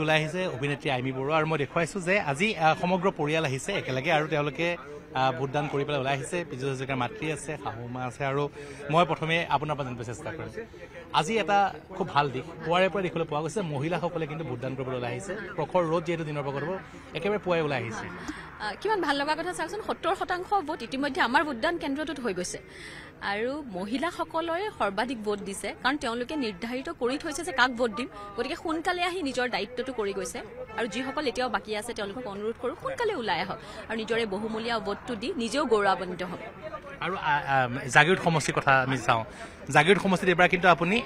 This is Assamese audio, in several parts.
ওলাই আহিছে অভিনেত্ৰী আইমি বড়ো আৰু মই দেখুৱাইছো যে আজি সমগ্ৰ পৰিয়াল আহিছে একেলগে আৰু তেওঁলোকে ভোটদান কৰি পেলাই ওলাই আহিছে পিজু হাজৰিকাৰ মাতৃ আছে শাহুমা আছে আৰু মই প্ৰথমে আপোনাৰ পৰা জানিব চেষ্টা কৰিম আজি এটা খুব ভাল দিশ পুৱাৰে পৰা দেখিবলৈ পোৱা গৈছে মহিলাসকলে কিন্তু ভোটদান কৰিবলৈ ওলাই আহিছে প্ৰখৰ ৰ'দ যিহেতু দিনৰ ভাগত হ'ব একেবাৰে পুৱাই ওলাই আহিছে কিমান ভাল লগা কথা চাওকচোন সত্তৰ শতাংশ ভোট ইতিমধ্যে আমাৰ ভোটদান কেন্দ্ৰটোত হৈ গৈছে আৰু মহিলাসকলে সৰ্বাধিক ভোট দিছে কাৰণ তেওঁলোকে নিৰ্ধাৰিত কৰি থৈছে যে কাক ভোট দিম গতিকে সোনকালে আহি নিজৰ দায়িত্বটো কৰি গৈছে আৰু যিসকল এতিয়াও বাকী আছে তেওঁলোকক অনুৰোধ কৰোঁ সোনকালে ওলাই আহক আৰু নিজৰে বহুমূলীয়া ভোটটো দি নিজেও গৌৰৱান্বিত হওক আৰু জাগীৰ সমষ্টিৰ কথা আমি চাওঁ জাগীৰ সমষ্টিত এইবাৰ কিন্তু আপুনি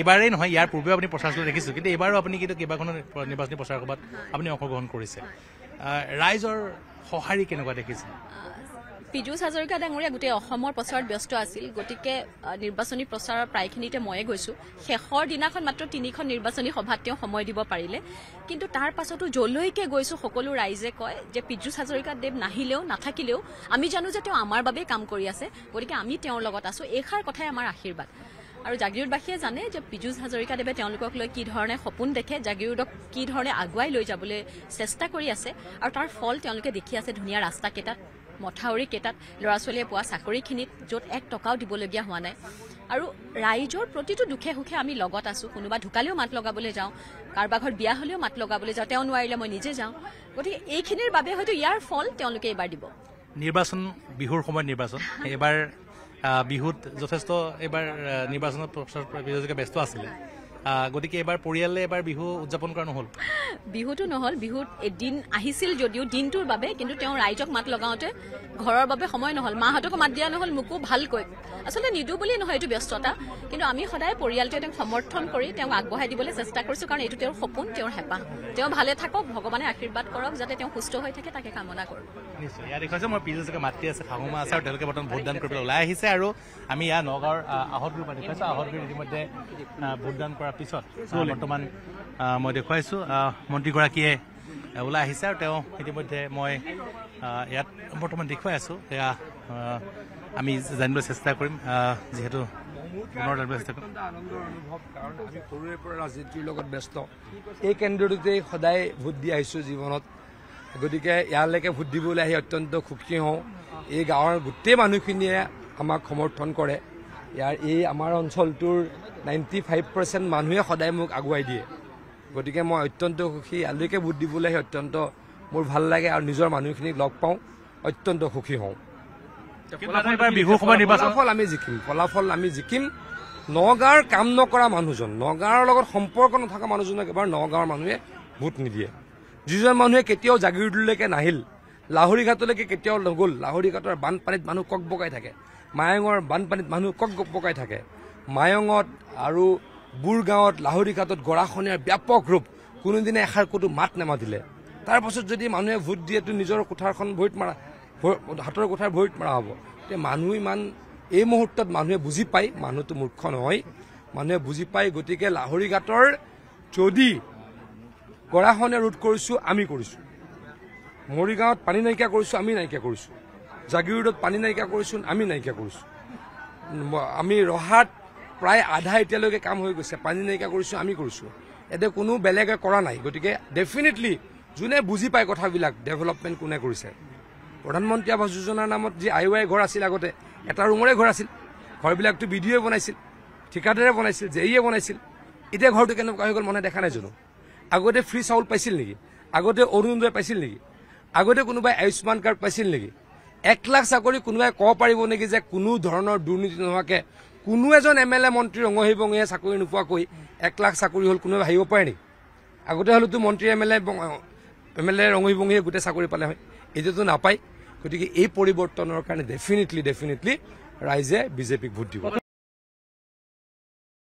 এইবাৰেই নহয় ইয়াৰ পূৰ্বেও আপুনি প্ৰচাৰ চলাই দেখিছোঁ কিন্তু এইবাৰো আপুনি কিন্তু কেইবাখনো নিৰ্বাচনী প্ৰচাৰ সভাত আপুনি অংশগ্ৰহণ কৰিছে ৰাইজৰ সঁহাৰি কেনেকুৱা দেখিছে পীযুষ হাজৰিকা ডাঙৰীয়া গোটেই অসমৰ প্ৰচাৰত ব্যস্ত আছিল গতিকে নিৰ্বাচনী প্ৰচাৰৰ প্ৰায়খিনিতে ময়ে গৈছো শেষৰ দিনাখন মাত্ৰ তিনিখন নিৰ্বাচনী সভাত তেওঁ সময় দিব পাৰিলে কিন্তু তাৰ পাছতো যলৈকে গৈছো সকলো ৰাইজে কয় যে পীযুষ হাজৰিকা দেৱ নাহিলেও নাথাকিলেও আমি জানো যে তেওঁ আমাৰ বাবেই কাম কৰি আছে গতিকে আমি তেওঁৰ লগত আছো এইষাৰ কথাই আমাৰ আশীৰ্বাদ আৰু জাগিৰোডবাসীয়ে জানে যে পীযুষ হাজৰিকাদেৱে তেওঁলোকক লৈ কি ধৰণে সপোন দেখে জাগিৰোডক কি ধৰণে আগুৱাই লৈ যাবলৈ চেষ্টা কৰি আছে আৰু তাৰ ফল তেওঁলোকে দেখি আছে ধুনীয়া ৰাস্তা কেইটাত মথাউৰি কেইটাত ল'ৰা ছোৱালীয়ে পোৱা চাকৰিখিনিত য'ত এক টকাও দিবলগীয়া হোৱা নাই আৰু ৰাইজৰ প্ৰতিটো দুখে সুখে আমি লগত আছোঁ কোনোবা ঢুকালেও মাত লগাবলৈ যাওঁ কাৰোবাৰ ঘৰত বিয়া হ'লেও মাত লগাবলৈ যাওঁ তেওঁ নোৱাৰিলে মই নিজে যাওঁ গতিকে এইখিনিৰ বাবে হয়তো ইয়াৰ ফল তেওঁলোকে এইবাৰ দিব নিৰ্বাচন বিহুৰ সময়ত নিৰ্বাচন এইবাৰ বিহুত যথেষ্ট এইবাৰ নিৰ্বাচনত প্ৰচাৰ ব্যস্ত আছিলে গতিকে এবাৰ পৰিয়ালে এবাৰ বিহু উদযাপন কৰা নহ'ল বিহুটো নহ'ল বিহুত এদিন আহিছিল যদিও দিনটোৰ বাবে কিন্তু তেওঁ ৰাইজক মাত লগাওঁতে ঘৰৰ বাবে সময় নহ'ল মাহঁতকো মাত দিয়া নহ'ল মোকো ভালকৈ আচলতে নিদো বুলিয়ে নহয় এইটো ব্যস্ততা কিন্তু আমি সদায় পৰিয়ালটোৱে তেওঁক সমৰ্থন কৰি তেওঁক আগবঢ়াই দিবলৈ চেষ্টা কৰিছো কাৰণ এইটো তেওঁৰ সপোন তেওঁৰ হেঁপাহ তেওঁ ভালে থাকক ভগৱানে আশীৰ্বাদ কৰক যাতে তেওঁ সুস্থ হৈ থাকে তাকে কামনা কৰো মাতৃ আছে শাহুমা আছে তেওঁলোকে ভোটদান কৰিবলৈ ওলাই আহিছে আৰু আমি ইয়াৰ নগাঁৱৰ হোৱাৰ পিছত বৰ্তমান মই দেখুৱাইছোঁ মন্ত্ৰীগৰাকীয়ে ওলাই আহিছে আৰু তেওঁ ইতিমধ্যে মই ইয়াত বৰ্তমান দেখুৱাই আছোঁ সেয়া আমি জানিবলৈ চেষ্টা কৰিম যিহেতু সৰুৰে পৰা ৰাজনীতিৰ লগত ব্যস্ত এই কেন্দ্ৰটোতেই সদায় ভোট দি আহিছোঁ জীৱনত গতিকে ইয়ালৈকে ভোট দিবলৈ আহি অত্যন্ত সুখী হওঁ এই গাঁৱৰ গোটেই মানুহখিনিয়ে আমাক সমৰ্থন কৰে ইয়াৰ এই আমাৰ অঞ্চলটোৰ নাইণ্টি ফাইভ পাৰ্চেণ্ট মানুহে সদায় মোক আগুৱাই দিয়ে গতিকে মই অত্যন্ত সুখী ইয়ালৈকে ভোট দিবলৈ অত্যন্ত মোৰ ভাল লাগে আৰু নিজৰ মানুহখিনিক লগ পাওঁ অত্যন্ত সুখী হওঁ ফলাফল আমি জিকিম ফলাফল আমি জিকিম নগাঁৱৰ কাম নকৰা মানুহজন নগাঁৱৰ লগত সম্পৰ্ক নথকা মানুহজনক এবাৰ নগাঁৱৰ মানুহে ভোট নিদিয়ে যিজন মানুহে কেতিয়াও জাগিৰদলৈকে নাহিল লাহৰি ঘাটলৈকে কেতিয়াও নগ'ল লাহৰি ঘাটৰ বানপানীত মানুহ কক বকাই থাকে মায়ঙৰ বানপানীত মানুহ কক পকাই থাকে মায়ঙত আৰু বুৰগাঁৱত লাহৰী ঘাটত গৰাখনীয়াৰ ব্যাপক ৰূপ কোনোদিনে এষাৰ ক'তো মাত নামাতিলে তাৰপাছত যদি মানুহে ভোট দিয়ে তো নিজৰ কোঠাৰখন ভৰিত মৰা হাতৰ কোঠাৰ ভৰিত মৰা হ'ব তে মানুহ ইমান এই মুহূৰ্তত মানুহে বুজি পায় মানুহটো মূৰ্খ নহয় মানুহে বুজি পায় গতিকে লাহৰী ঘাটৰ যদি গৰাখনীয়া ৰোধ কৰিছোঁ আমি কৰিছোঁ মৰিগাঁৱত পানী নাইকিয়া কৰিছোঁ আমি নাইকিয়া কৰিছোঁ জাগিৰোডত পানী নাইকিয়া কৰিছোঁ আমি নাইকিয়া কৰিছোঁ আমি ৰহাত প্ৰায় আধা এতিয়ালৈকে কাম হৈ গৈছে পানী নাইকিয়া কৰিছোঁ আমি কৰিছোঁ এতিয়া কোনো বেলেগে কৰা নাই গতিকে ডেফিনেটলি যোনে বুজি পায় কথাবিলাক ডেভেলপমেণ্ট কোনে কৰিছে প্ৰধানমন্ত্ৰী আৱাস যোজনাৰ নামত যি আই ৱাই ঘৰ আছিল আগতে এটা ৰুমৰে ঘৰ আছিল ঘৰবিলাকতো বি ডি অ'ই বনাইছিল ঠিকাদাৰে বনাইছিল জে ইয়ে বনাইছিল এতিয়া ঘৰটো কেনেকুৱা হৈ গ'ল মনে দেখা নাই জানো আগতে ফ্ৰী চাউল পাইছিল নেকি আগতে অৰুণোদয় পাইছিল নেকি আগতে কোনোবাই আয়ুষ্মান কাৰ্ড পাইছিল নেকি এক লাখ চাকৰি কোনোবাই ক'ব পাৰিব নেকি যে কোনো ধৰণৰ দুৰ্নীতি নোহোৱাকৈ কোনো এজন এম এল এ মন্ত্ৰী ৰঙহি বঙহীয়ে চাকৰি নোপোৱাকৈ এক লাখ চাকৰি হ'ল কোনোবাই ভাবিব পাৰে নেকি আগতে হ'লেতো মন্ত্ৰী M L A M L A ৰঙহি বঙহীয়ে গোটেই চাকৰি পালে হয় এতিয়াতো নাপায় গতিকে এই পৰিৱৰ্তনৰ কাৰণে ডেফিনেটলি ডেফিনেটলি ৰাইজে বিজেপিক ভোট দিব